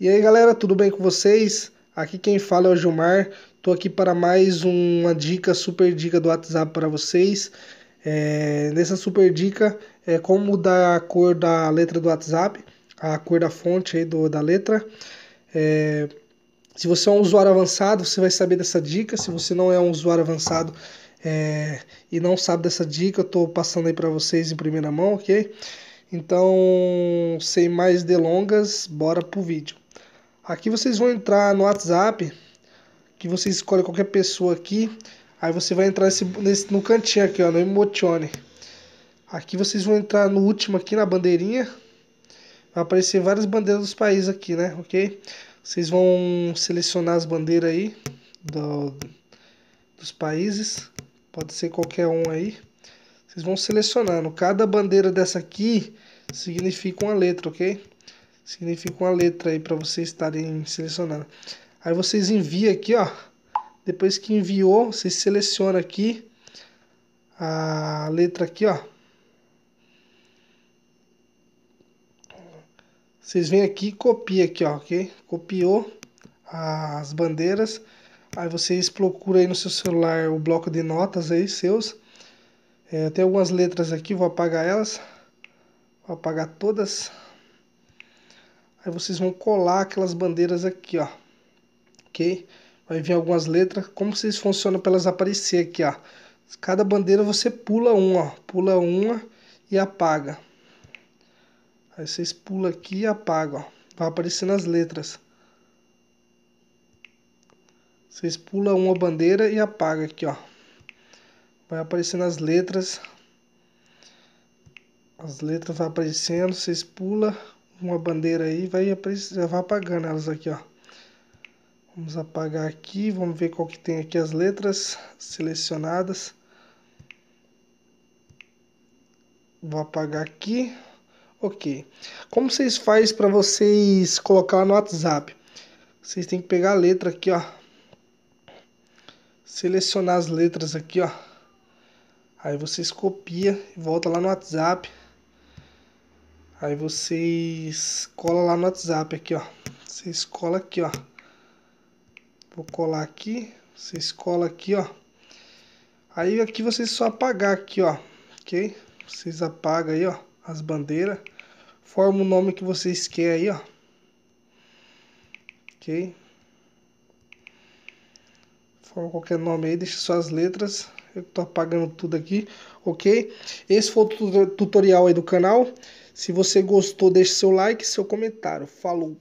E aí galera, tudo bem com vocês? Aqui quem fala é o Gilmar. Tô aqui para mais uma dica, super dica do WhatsApp para vocês. É, nessa super dica é como mudar a cor da letra do WhatsApp, a cor da fonte aí do, da letra. É, se você é um usuário avançado, você vai saber dessa dica. Se você não é um usuário avançado, é, e não sabe dessa dica, eu estou passando aí para vocês em primeira mão, ok? Então, sem mais delongas, bora pro vídeo. Aqui vocês vão entrar no WhatsApp, que você escolhe qualquer pessoa aqui, aí você vai entrar nesse, nesse no cantinho aqui, ó, no emotione. Aqui vocês vão entrar no último aqui na bandeirinha. Vai aparecer várias bandeiras dos países aqui, né? OK? Vocês vão selecionar as bandeiras aí do, dos países pode ser qualquer um aí. Vocês vão selecionando. Cada bandeira dessa aqui significa uma letra, ok? Significa uma letra aí para vocês estarem selecionando. Aí vocês enviam aqui, ó. Depois que enviou, vocês selecionam aqui a letra aqui, ó. Vocês vêm aqui e copia aqui, ó, ok? Copiou as bandeiras. Aí vocês procuram aí no seu celular o bloco de notas aí seus. É, tem algumas letras aqui, vou apagar elas. Vou apagar todas. Aí vocês vão colar aquelas bandeiras aqui, ó. Ok? Vai vir algumas letras. Como vocês funcionam para elas aparecer aqui, ó. Cada bandeira você pula uma, ó. Pula uma e apaga. Aí vocês pulam aqui e apagam, ó. Vai aparecendo as letras. Vocês pulam uma bandeira e apaga aqui, ó. Vai aparecendo as letras. As letras vão aparecendo, vocês pulam uma bandeira aí, vai aparecer, já vai apagando elas aqui, ó. Vamos apagar aqui, vamos ver qual que tem aqui as letras selecionadas. Vou apagar aqui. Ok. Como vocês faz para vocês colocar no WhatsApp? Vocês têm que pegar a letra aqui, ó selecionar as letras aqui, ó. Aí vocês copia e volta lá no WhatsApp. Aí vocês cola lá no WhatsApp aqui, ó. Vocês cola aqui, ó. Vou colar aqui, vocês cola aqui, ó. Aí aqui vocês só apagar aqui, ó, OK? Vocês apagam aí, ó, as bandeiras. Forma o nome que vocês querem aí, ó. OK? qualquer nome aí, deixa suas letras. Eu tô apagando tudo aqui, ok? Esse foi o tutorial aí do canal. Se você gostou, deixe seu like e seu comentário. Falou!